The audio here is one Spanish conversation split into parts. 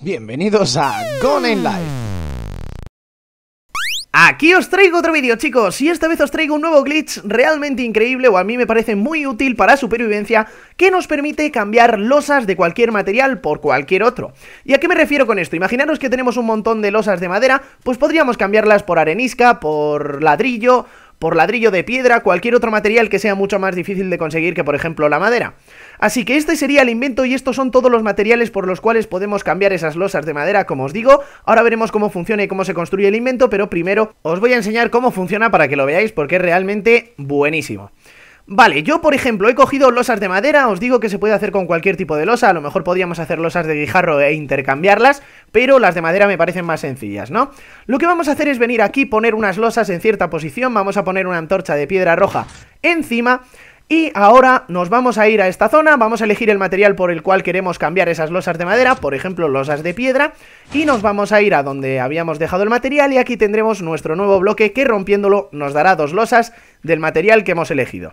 Bienvenidos a Gone in Life. Aquí os traigo otro vídeo chicos y esta vez os traigo un nuevo glitch realmente increíble o a mí me parece muy útil para supervivencia que nos permite cambiar losas de cualquier material por cualquier otro. ¿Y a qué me refiero con esto? Imaginaros que tenemos un montón de losas de madera, pues podríamos cambiarlas por arenisca, por ladrillo por ladrillo de piedra, cualquier otro material que sea mucho más difícil de conseguir que por ejemplo la madera. Así que este sería el invento y estos son todos los materiales por los cuales podemos cambiar esas losas de madera, como os digo. Ahora veremos cómo funciona y cómo se construye el invento, pero primero os voy a enseñar cómo funciona para que lo veáis porque es realmente buenísimo. Vale, yo por ejemplo he cogido losas de madera, os digo que se puede hacer con cualquier tipo de losa, a lo mejor podríamos hacer losas de guijarro e intercambiarlas, pero las de madera me parecen más sencillas, ¿no? Lo que vamos a hacer es venir aquí, poner unas losas en cierta posición, vamos a poner una antorcha de piedra roja encima... Y ahora nos vamos a ir a esta zona, vamos a elegir el material por el cual queremos cambiar esas losas de madera, por ejemplo losas de piedra, y nos vamos a ir a donde habíamos dejado el material y aquí tendremos nuestro nuevo bloque que rompiéndolo nos dará dos losas del material que hemos elegido.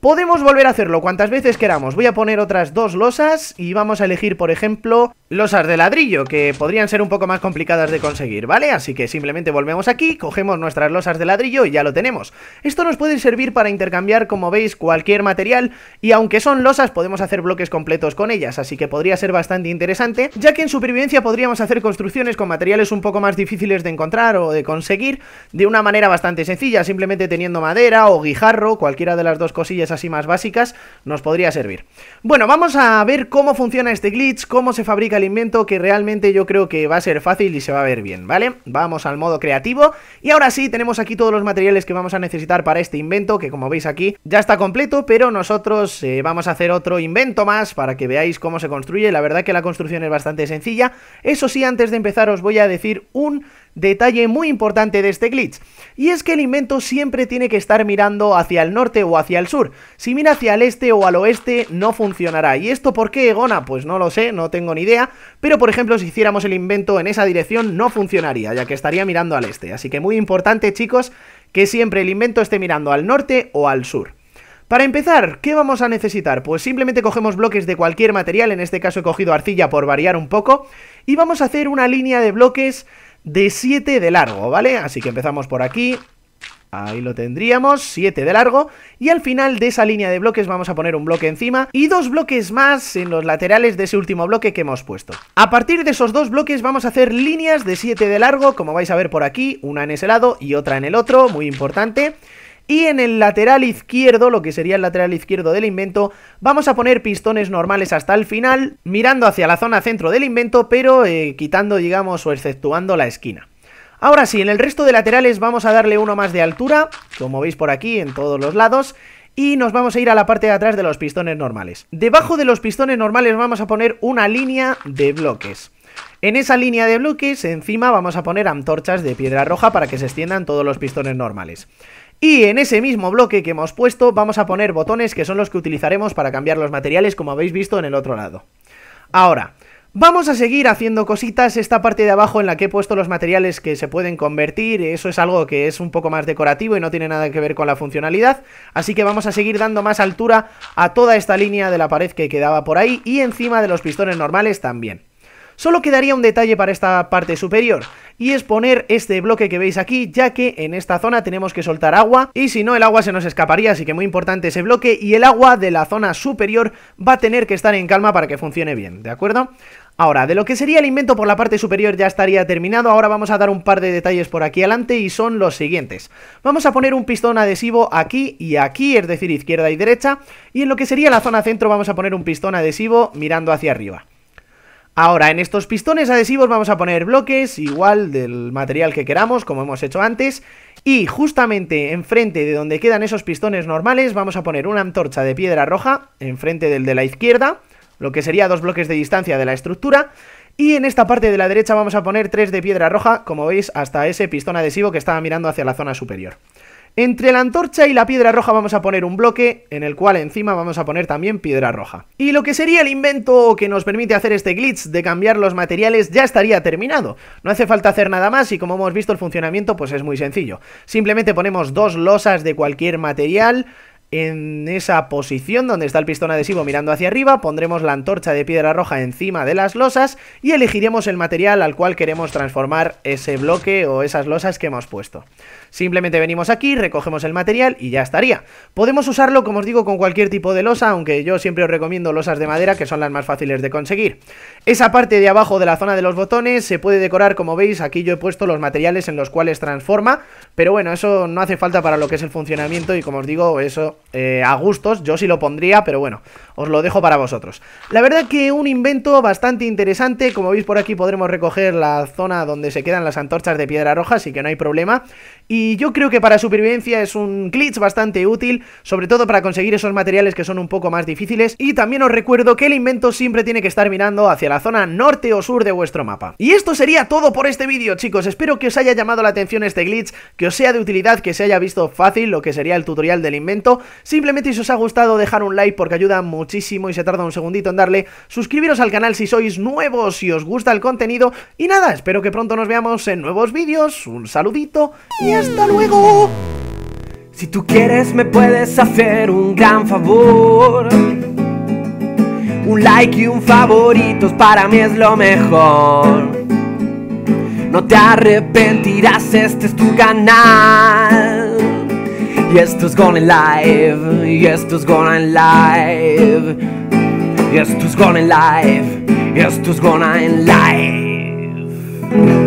Podemos volver a hacerlo cuantas veces queramos. Voy a poner otras dos losas y vamos a elegir, por ejemplo, losas de ladrillo, que podrían ser un poco más complicadas de conseguir, ¿vale? Así que simplemente volvemos aquí, cogemos nuestras losas de ladrillo y ya lo tenemos. Esto nos puede servir para intercambiar, como veis, cualquier material y aunque son losas podemos hacer bloques completos con ellas, así que podría ser bastante interesante, ya que en supervivencia podríamos hacer construcciones con materiales un poco más difíciles de encontrar o de conseguir de una manera bastante sencilla, simplemente teniendo madera o guijarro, cualquiera de las dos cosillas así más básicas nos podría servir. Bueno, vamos a ver cómo funciona este glitch, cómo se fabrica el invento, que realmente yo creo que va a ser fácil y se va a ver bien, ¿vale? Vamos al modo creativo y ahora sí tenemos aquí todos los materiales que vamos a necesitar para este invento, que como veis aquí ya está completo, pero nosotros eh, vamos a hacer otro invento más para que veáis cómo se construye. La verdad que la construcción es bastante sencilla. Eso sí, antes de empezar os voy a decir un Detalle muy importante de este glitch, y es que el invento siempre tiene que estar mirando hacia el norte o hacia el sur. Si mira hacia el este o al oeste, no funcionará. ¿Y esto por qué, Gona? Pues no lo sé, no tengo ni idea, pero por ejemplo, si hiciéramos el invento en esa dirección, no funcionaría, ya que estaría mirando al este. Así que muy importante, chicos, que siempre el invento esté mirando al norte o al sur. Para empezar, ¿qué vamos a necesitar? Pues simplemente cogemos bloques de cualquier material, en este caso he cogido arcilla por variar un poco, y vamos a hacer una línea de bloques de 7 de largo, ¿vale? Así que empezamos por aquí, Ahí lo tendríamos, 7 de largo Y al final de esa línea de bloques vamos a poner un bloque encima Y dos bloques más en los laterales de ese último bloque que hemos puesto A partir de esos dos bloques vamos a hacer líneas de 7 de largo Como vais a ver por aquí, una en ese lado y otra en el otro, muy importante y en el lateral izquierdo, lo que sería el lateral izquierdo del invento, vamos a poner pistones normales hasta el final, mirando hacia la zona centro del invento, pero eh, quitando, digamos, o exceptuando la esquina. Ahora sí, en el resto de laterales vamos a darle uno más de altura, como veis por aquí en todos los lados, y nos vamos a ir a la parte de atrás de los pistones normales. Debajo de los pistones normales vamos a poner una línea de bloques. En esa línea de bloques encima vamos a poner antorchas de piedra roja para que se extiendan todos los pistones normales. Y en ese mismo bloque que hemos puesto vamos a poner botones que son los que utilizaremos para cambiar los materiales como habéis visto en el otro lado. Ahora, Vamos a seguir haciendo cositas, esta parte de abajo en la que he puesto los materiales que se pueden convertir, eso es algo que es un poco más decorativo y no tiene nada que ver con la funcionalidad, así que vamos a seguir dando más altura a toda esta línea de la pared que quedaba por ahí y encima de los pistones normales también. Solo quedaría un detalle para esta parte superior, y es poner este bloque que veis aquí, ya que en esta zona tenemos que soltar agua, y si no el agua se nos escaparía, así que muy importante ese bloque, y el agua de la zona superior va a tener que estar en calma para que funcione bien, ¿de acuerdo? Ahora, de lo que sería el invento por la parte superior ya estaría terminado, ahora vamos a dar un par de detalles por aquí adelante y son los siguientes. Vamos a poner un pistón adhesivo aquí y aquí, es decir, izquierda y derecha, y en lo que sería la zona centro vamos a poner un pistón adhesivo mirando hacia arriba. Ahora, en estos pistones adhesivos vamos a poner bloques igual del material que queramos, como hemos hecho antes, y justamente enfrente de donde quedan esos pistones normales vamos a poner una antorcha de piedra roja, enfrente del de la izquierda, lo que sería dos bloques de distancia de la estructura, y en esta parte de la derecha vamos a poner tres de piedra roja, como veis, hasta ese pistón adhesivo que estaba mirando hacia la zona superior. Entre la antorcha y la piedra roja vamos a poner un bloque en el cual encima vamos a poner también piedra roja. Y lo que sería el invento que nos permite hacer este glitch de cambiar los materiales ya estaría terminado. No hace falta hacer nada más y como hemos visto el funcionamiento pues es muy sencillo. Simplemente ponemos dos losas de cualquier material en esa posición donde está el pistón adhesivo mirando hacia arriba, pondremos la antorcha de piedra roja encima de las losas y elegiremos el material al cual queremos transformar ese bloque o esas losas que hemos puesto. Simplemente venimos aquí, recogemos el material y ya estaría. Podemos usarlo, como os digo, con cualquier tipo de losa, aunque yo siempre os recomiendo losas de madera que son las más fáciles de conseguir. Esa parte de abajo de la zona de los botones se puede decorar, como veis, aquí yo he puesto los materiales en los cuales transforma, pero bueno, eso no hace falta para lo que es el funcionamiento y como os digo, eso eh, a gustos, yo sí lo pondría, pero bueno, os lo dejo para vosotros. La verdad que un invento bastante interesante, como veis por aquí podremos recoger la zona donde se quedan las antorchas de piedra roja, así que no hay problema. Y yo creo que para supervivencia es un glitch bastante útil, sobre todo para conseguir esos materiales que son un poco más difíciles. Y también os recuerdo que el invento siempre tiene que estar mirando hacia la zona norte o sur de vuestro mapa. Y esto sería todo por este vídeo, chicos. Espero que os haya llamado la atención este glitch, que os sea de utilidad, que se haya visto fácil lo que sería el tutorial del invento. Simplemente si os ha gustado dejar un like porque ayuda mucho muchísimo y se tarda un segundito en darle. Suscribiros al canal si sois nuevos, si os gusta el contenido. Y nada, espero que pronto nos veamos en nuevos vídeos. Un saludito y hasta luego. Si tú quieres me puedes hacer un gran favor. Un like y un favoritos para mí es lo mejor. No te arrepentirás, este es tu canal. Yes, it's gone live, it's gone live it's gone live, it's gone live